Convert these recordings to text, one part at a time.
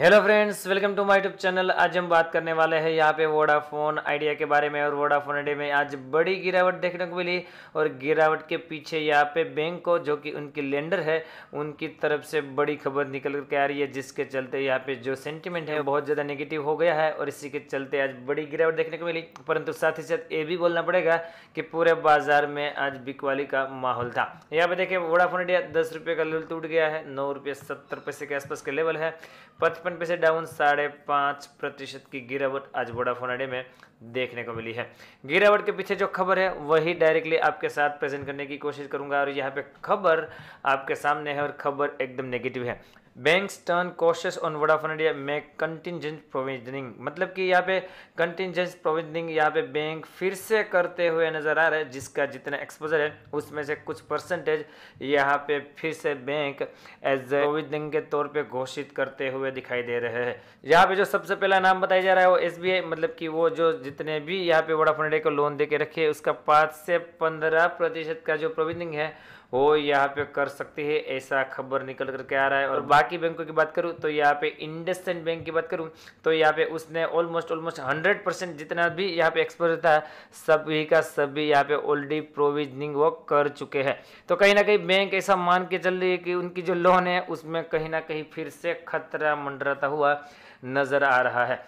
hello friends welcome to my YouTube channel आज हम बात करने वाले हैं यहाँ पे वोडाफोन आइडिया के बारे में और वोडाफोन आइडिया में आज बड़ी गिरावट देखने को मिली और गिरावट के पीछे यहाँ पे बैंक को जो कि उनकी लेंडर है उनकी तरफ से बड़ी खबर निकल करके आ रही है जिसके चलते यहाँ पे जो सेंटिमेंट है बहुत ज़्यादा निगेटिव हो गया है और इसी के चलते आज बड़ी गिरावट देखने को मिली परंतु साथ ही साथ ये भी बोलना पड़ेगा कि पूरे बाजार में आज बिकवाली का माहौल था यहाँ पे देखिए वोडाफोन आइडिया दस का लेवल टूट गया है नौ के आसपास का लेवल है पथ पचपन पैसे डाउन साढ़े पाँच प्रतिशत की गिरावट आज वोडाफोन अडे में देखने को मिली है गिरावट के पीछे जो खबर है वही डायरेक्टली आपके साथ प्रेजेंट करने की कोशिश करूंगा और यहाँ पे खबर आपके सामने है और खबर एकदम नेगेटिव है banks turn cautious on Vodafone India में कंटिजेंस प्रोविजनिंग मतलब कि यहाँ पे कंटिजेंस प्रोविजनिंग यहाँ पे बैंक फिर से करते हुए नज़र आ रहे हैं जिसका जितना एक्सपोजर है उसमें से कुछ परसेंटेज यहाँ पे फिर से बैंक एज ए प्रोविजनिंग के तौर पे घोषित करते हुए दिखाई दे रहे हैं यहाँ पे जो सबसे पहला नाम बताया जा रहा है वो एस मतलब कि वो जो जितने भी यहाँ पे वोडाफोन इंडिया को लोन दे के रखे उसका पाँच से पंद्रह का जो प्रोविजनिंग है वो यहाँ पे कर सकती है ऐसा खबर निकल कर के आ रहा है और बाकी बैंकों की बात करूँ तो यहाँ पे इंडसइंड बैंक की बात करूँ तो यहाँ पे उसने ऑलमोस्ट ऑलमोस्ट हंड्रेड परसेंट जितना भी यहाँ पे एक्सपोजर था सभी का सभी यहाँ पे ऑलरेडी प्रोविजनिंग वो कर चुके हैं तो कहीं ना कहीं बैंक ऐसा मान के चल रही है कि उनकी जो लोन है उसमें कहीं ना कहीं फिर से खतरा मंडराता हुआ नज़र आ रहा है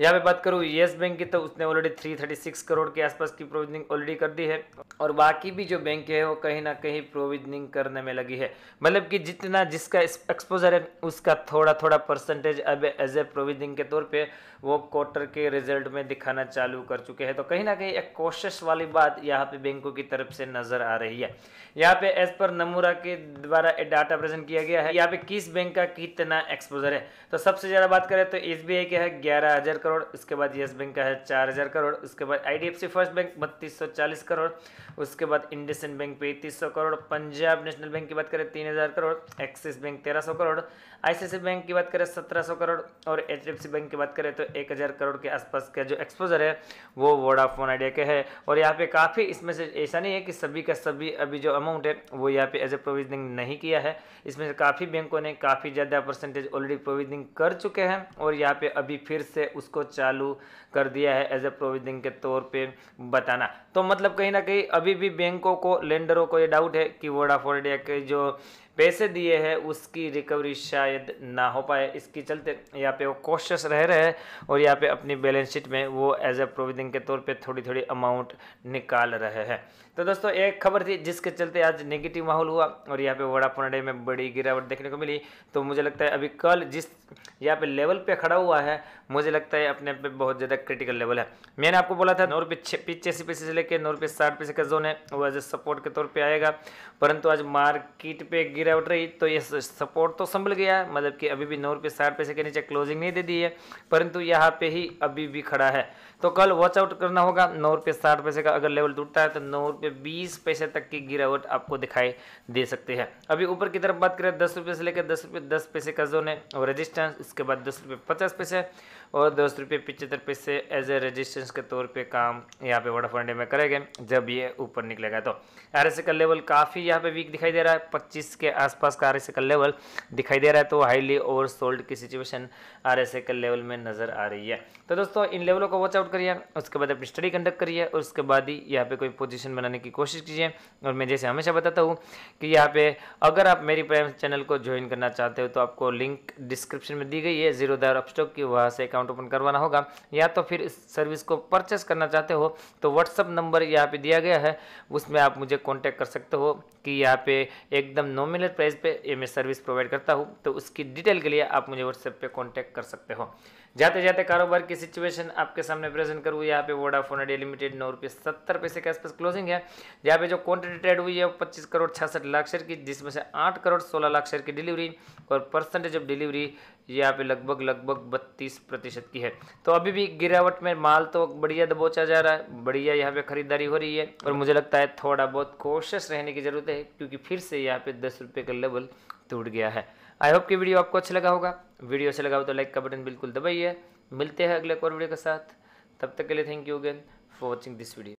यहाँ पे बात करूँ येस बैंक की तो उसने already three thirty six crore के आसपास की प्रोविजनिंग ऑलरेडी कर दी है और बाकी भी जो बैंक है वो कहीं ना कहीं प्रोविजनिंग करने में लगी है मतलब कि जितना जिसका एक्सपोजर है उसका थोड़ा थोड़ा परसेंटेज अब एज ए प्रोविजनिंग के तौर पे वो क्वार्टर के रिजल्ट में दिखाना चालू कर चुके हैं तो कहीं ना कहीं एक कोशिश वाली बात यहाँ पे बैंकों की तरफ से नजर आ रही है यहाँ पे एज पर नमूरा के द्वारा डाटा प्रेजेंट किया गया है यहाँ पे किस बैंक का कितना एक्सपोजर है तो सबसे ज्यादा बात करें तो एस बी के है ग्यारह करोड़ उसके बाद येस बैंक का है चार हज़ार करोड़ उसके बाद आईडीएफसी फर्स्ट बैंक बत्तीस सौ चालीस करोड़ उसके बाद इंडसइंड बैंक पैंतीस सौ करोड़ पंजाब नेशनल बैंक की बात करें तीन हज़ार करोड़ एक्सिस बैंक तेरह सौ करोड़ आईसीआईसी बैंक की बात करें सत्रह सौ करोड़ और एच बैंक की बात करें तो एक हज़ार करोड़ के आसपास का जो एक्सपोजर है वो वोडाफोन आइडिया के है और यहाँ पे काफ़ी इसमें से ऐसा नहीं है कि सभी का सभी अभी जो अमाउंट है वो यहाँ पे एज ए प्रोविजनिंग नहीं किया है इसमें से काफ़ी बैंकों ने काफ़ी ज़्यादा परसेंटेज ऑलरेडी प्रोविजनिंग कर चुके हैं और यहाँ पे अभी फिर से उस इसको चालू कर दिया है एज ए प्रोविजनिंग के तौर पे बताना तो मतलब कहीं ना कहीं अभी भी बैंकों को लेंडरों को ये डाउट है कि वोडाफोन इंडिया के जो पैसे दिए हैं उसकी रिकवरी शायद ना हो पाए इसके चलते यहाँ पे वो कोशिश रह रहे हैं और यहाँ पे अपनी बैलेंस शीट में वो एज ए प्रोविडिंग के तौर पे थोड़ी थोड़ी अमाउंट निकाल रहे हैं तो दोस्तों एक खबर थी जिसके चलते आज नेगेटिव माहौल हुआ और यहाँ पे वड़ापन डे में बड़ी गिरावट देखने को मिली तो मुझे लगता है अभी कल जिस यहाँ पे लेवल पे खड़ा हुआ है मुझे लगता है अपने पे बहुत ज़्यादा क्रिटिकल लेवल है मैंने आपको बोला था नौ रुपये पिचासी पैसे से लेकर नौ रुपये साठ पैसे का जोन है वो एज ए सपोर्ट के तौर पर आएगा परंतु आज मार्केट पर गिरा गिरावट रही तो ये सपोर्ट तो संभल गया मतलब कि अभी भी नौ रुपये साठ पैसे के नीचे क्लोजिंग नहीं दे दी है परंतु यहाँ पे ही अभी भी खड़ा है तो कल वॉच आउट करना होगा नौ रुपये साठ पैसे का अगर लेवल टूटता है तो नौ रुपये बीस पैसे तक की गिरावट आपको दिखाई दे सकती है अभी ऊपर की तरफ बात करें दस रुपये से लेकर दस रुपये दस पैसे का जोन है और रजिस्टेंस इसके बाद दस रुपये पचास पैसे और दस रुपये पिचहत्तर पैसे एज ए रजिस्टेंस के तौर पर काम यहाँ पे वोडा फंडे में करेंगे जब ये ऊपर निकलेगा तो आर का लेवल काफ़ी यहाँ पे वीक दिखाई दे रहा है पच्चीस के आसपास का आर का लेवल दिखाई दे रहा है तो हाईली ओवर सोल्ड की सिचुएशन आर लेवल में नजर आ रही है तो दोस्तों इन लेवलों को वॉच आउट करिए उसके बाद अपनी स्टडी कंडक्ट करिए और उसके बाद ही यहाँ पे कोई पोजीशन बनाने की कोशिश कीजिए और मैं जैसे हमेशा बताता हूँ कि यहाँ पे अगर आप मेरी प्राइम चैनल को ज्वाइन करना चाहते हो तो आपको लिंक डिस्क्रिप्शन में दी गई है जीरो दार अपस्टॉक की वहाँ से अकाउंट ओपन करवाना होगा या तो फिर इस सर्विस को परचेस करना चाहते हो तो व्हाट्सअप नंबर यहाँ पे दिया गया है उसमें आप मुझे कॉन्टैक्ट कर सकते हो कि यहाँ पे एकदम नॉमिनल सिमिलर प्राइस पे ये मैं सर्विस प्रोवाइड करता हूँ तो उसकी डिटेल के लिए आप मुझे व्हाट्सएप पे कांटेक्ट कर सकते हो जाते जाते कारोबार की सिचुएशन आपके सामने प्रेजेंट करूँ यहाँ पे वोडाफोन आइडिया लिमिटेड नौ रुपये सत्तर पैसे के आसपास क्लोजिंग है यहाँ पे जो क्वान्टिटी ट्रेड हुई है वो पच्चीस करोड़ छियासठ लाख शेयर की जिसमें से आठ करोड़ सोलह लाख शेयर की डिलीवरी और परसेंटेज ऑफ डिलीवरी ये यहाँ पे लगभग लगभग बत्तीस प्रतिशत की है तो अभी भी गिरावट में माल तो बढ़िया दबोचा जा रहा है बढ़िया यहाँ पे खरीदारी हो रही है और मुझे लगता है थोड़ा बहुत कोशिश रहने की ज़रूरत है क्योंकि फिर से यहाँ पे दस रुपये का लेवल टूट गया है आई होप कि वीडियो आपको अच्छा लगा होगा वीडियो अच्छा लगा हो तो लाइक का बटन बिल्कुल दबाइए मिलते हैं अगले और वीडियो के साथ तब तक के लिए thank you again for watching this video